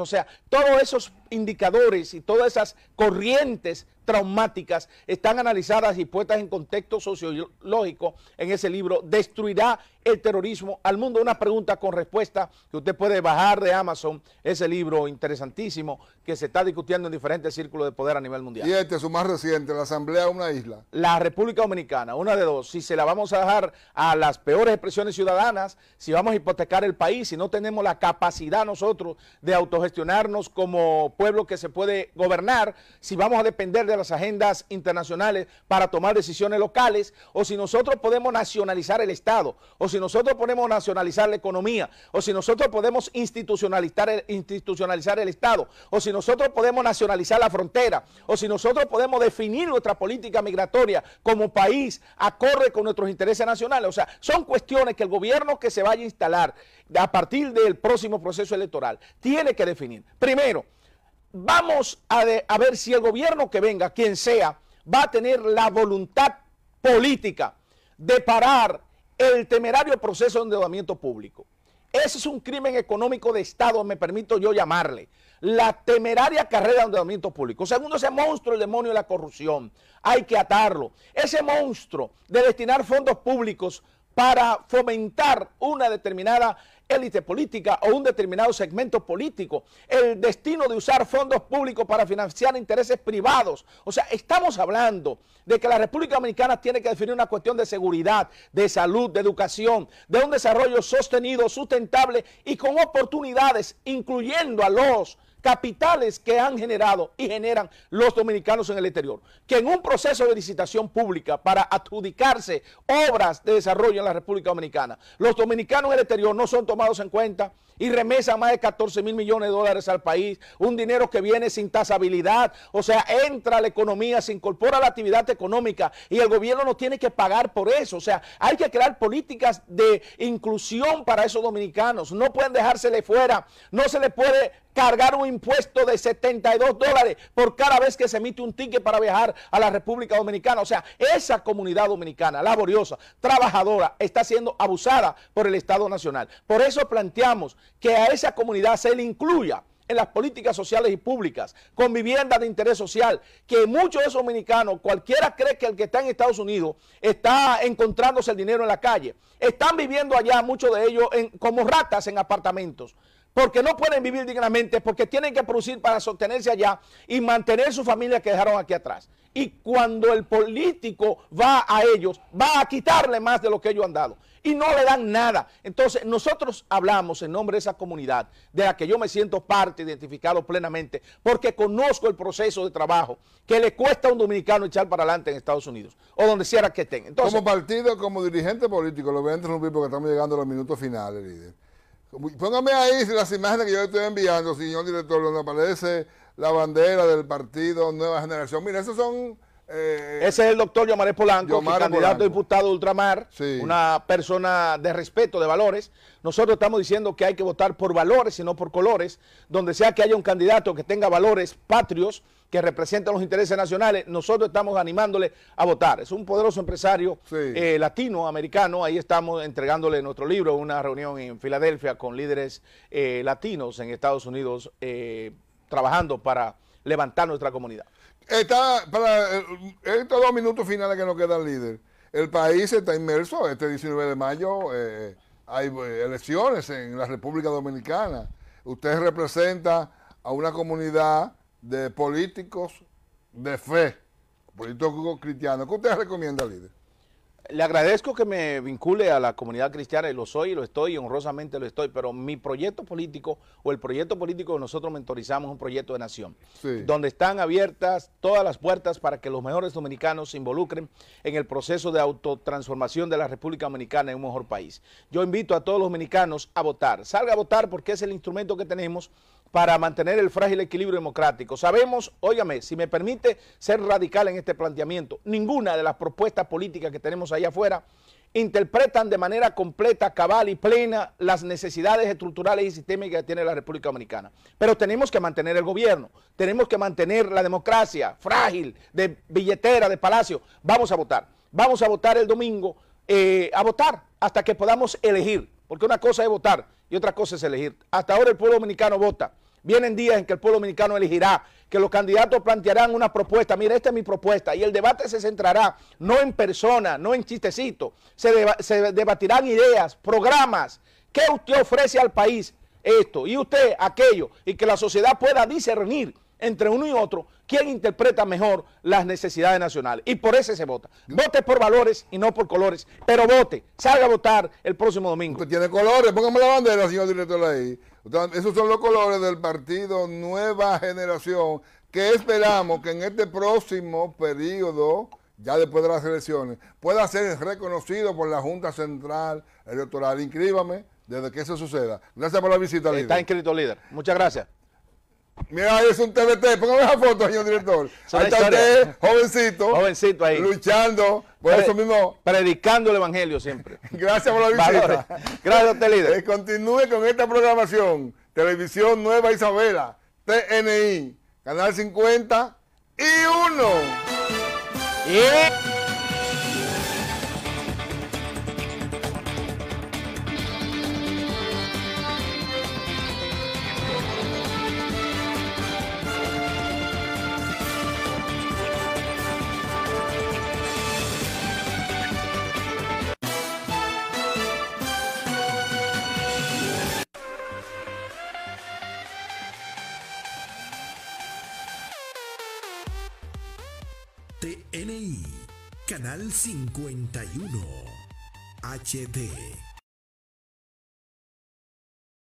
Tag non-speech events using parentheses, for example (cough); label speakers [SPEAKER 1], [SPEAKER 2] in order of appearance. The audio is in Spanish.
[SPEAKER 1] O sea, todos esos indicadores y todas esas corrientes traumáticas están analizadas y puestas en contexto sociológico en ese libro, ¿Destruirá el terrorismo al mundo? Una pregunta con respuesta que usted puede bajar de Amazon, ese libro interesantísimo que se está discutiendo en diferentes círculos de poder a nivel mundial. Y este, su más reciente, la Asamblea de una isla. La República Dominicana, una de dos, si se la vamos a dejar a las peores expresiones ciudadanas, si vamos a hipotecar el país, si no tenemos la capacidad nosotros de autogestionarnos como pueblo que se puede gobernar, si vamos a depender de las agendas internacionales para tomar decisiones locales, o si nosotros podemos nacionalizar el Estado, o si nosotros podemos nacionalizar la economía, o si nosotros podemos institucionalizar institucionalizar el Estado, o si nosotros podemos nacionalizar la frontera, o si nosotros podemos definir nuestra política migratoria como país acorde con nuestros intereses nacionales. O sea, son cuestiones que el gobierno que se vaya a instalar a partir del próximo proceso electoral tiene que definir. Primero, vamos a, ver si el gobierno que venga, quien sea, va a tener la voluntad política de parar el temerario proceso de endeudamiento público. Ese es un crimen económico de Estado, me permito yo llamarle. La temeraria carrera de endeudamiento público. Segundo, ese monstruo, el demonio de la corrupción. Hay que atarlo. Ese monstruo de destinar fondos públicos para fomentar una determinada élite política o un determinado segmento político, el destino de usar fondos públicos para financiar intereses privados. O sea, estamos hablando de que la República Dominicana tiene que definir una cuestión de seguridad, de salud, de educación, de un desarrollo sostenido, sustentable y con oportunidades, incluyendo a los capitales que han generado y generan los dominicanos en el exterior, que en un proceso de licitación pública para adjudicarse obras de desarrollo en la República Dominicana, los dominicanos en el exterior no son tomados en cuenta y remesa más de 14 mil millones de dólares al país, un dinero que viene sin tasabilidad, o sea, entra a la economía, se incorpora a la actividad económica y el gobierno no tiene que pagar por eso, o sea, hay que crear políticas de inclusión para esos dominicanos, no pueden dejársele fuera, no se les puede cargar un impuesto de 72 dólares por cada vez que se emite un ticket para viajar a la República Dominicana. O sea, esa comunidad dominicana, laboriosa, trabajadora, está siendo abusada por el Estado Nacional. Por eso planteamos que a esa comunidad se le incluya en las políticas sociales y públicas, con viviendas de interés social, que muchos de esos dominicanos, cualquiera cree que el que está en Estados Unidos está encontrándose el dinero en la calle. Están viviendo allá, muchos de ellos, como ratas en apartamentos porque no pueden vivir dignamente, porque tienen que producir para sostenerse allá y mantener su familia que dejaron aquí atrás. Y cuando el político va a ellos, va a quitarle más de lo que ellos han dado. Y no le dan nada. Entonces nosotros hablamos en nombre de esa comunidad, de la que yo me siento parte, identificado plenamente, porque conozco el proceso de trabajo que le cuesta a un dominicano echar para adelante en Estados Unidos, o donde sea que estén. como
[SPEAKER 2] partido, como dirigente político, lo voy a interrumpir porque estamos llegando a los minutos finales, líder. Póngame ahí las imágenes que yo le estoy enviando, señor director, donde aparece la bandera del partido Nueva Generación. Mira, esos son... Eh, Ese
[SPEAKER 1] es el doctor Yomaré Polanco, candidato diputado de Ultramar, una persona de respeto, de valores. Nosotros estamos diciendo que hay que votar por valores y no por colores, donde sea que haya un candidato que tenga valores patrios, que representa los intereses nacionales, nosotros estamos animándole a votar. Es un poderoso empresario eh, latinoamericano, ahí estamos entregándole nuestro libro, una reunión en Filadelfia con líderes eh, latinos en Estados Unidos eh, trabajando para levantar nuestra comunidad. Está
[SPEAKER 2] estos dos minutos finales que nos el líder. El país está inmerso, este 19 de mayo hay elecciones en la República Dominicana. Usted representa a una comunidad de políticos de fe, políticos
[SPEAKER 1] cristianos. ¿Qué usted recomienda, líder? Le agradezco que me vincule a la comunidad cristiana, y lo soy, y lo estoy, honrosamente lo estoy, pero mi proyecto político o el proyecto político que nosotros mentorizamos es un proyecto de nación, donde están abiertas todas las puertas para que los mejores dominicanos se involucren en el proceso de autotransformación de la República Dominicana en un mejor país. Yo invito a todos los dominicanos a votar. Salga a votar porque es el instrumento que tenemos para mantener el frágil equilibrio democrático. Sabemos, óigame, si me permite ser radical en este planteamiento, ninguna de las propuestas políticas que tenemos allá afuera interpretan de manera completa, cabal y plena las necesidades estructurales y sistémicas que tiene la República Dominicana. Pero tenemos que mantener el gobierno, tenemos que mantener la democracia frágil, de billetera, de palacio. Vamos a votar, vamos a votar el domingo, eh, a votar hasta que podamos elegir, porque una cosa es votar y otra cosa es elegir. Hasta ahora el pueblo dominicano vota. Vienen días en que el pueblo dominicano elegirá, que los candidatos plantearán una propuesta. Mira, esta es mi propuesta. Y el debate se centrará no en persona, no en chistecito. se debatirán ideas, programas. ¿Qué usted ofrece al país? Esto. Y usted aquello. Y que la sociedad pueda discernir entre uno y otro quién interpreta mejor las necesidades nacionales. Y por ese se vota. Vote por valores y no por colores, pero vote. Salga a votar el
[SPEAKER 2] próximo domingo. Usted tiene colores, póngame la bandera, señor director, ahí. Esos son los colores del partido Nueva Generación que esperamos que en este próximo periodo ya después de las elecciones, pueda ser reconocido por la Junta Central Electoral. Inscríbame desde que eso suceda. Gracias por la visita, líder. Está inscrito, líder. Muchas gracias. Mira, es un TVT, Póngame esa foto, señor director. Ahí está usted, jovencito. Jovencito ahí. Luchando por eso mismo. Predicando el evangelio siempre. (laughs) Gracias por la visita. Gracias a líder. continúe con esta programación. Televisión Nueva Isabela, TNI, Canal 50 y 1.
[SPEAKER 1] TNI, Canal 51, HD.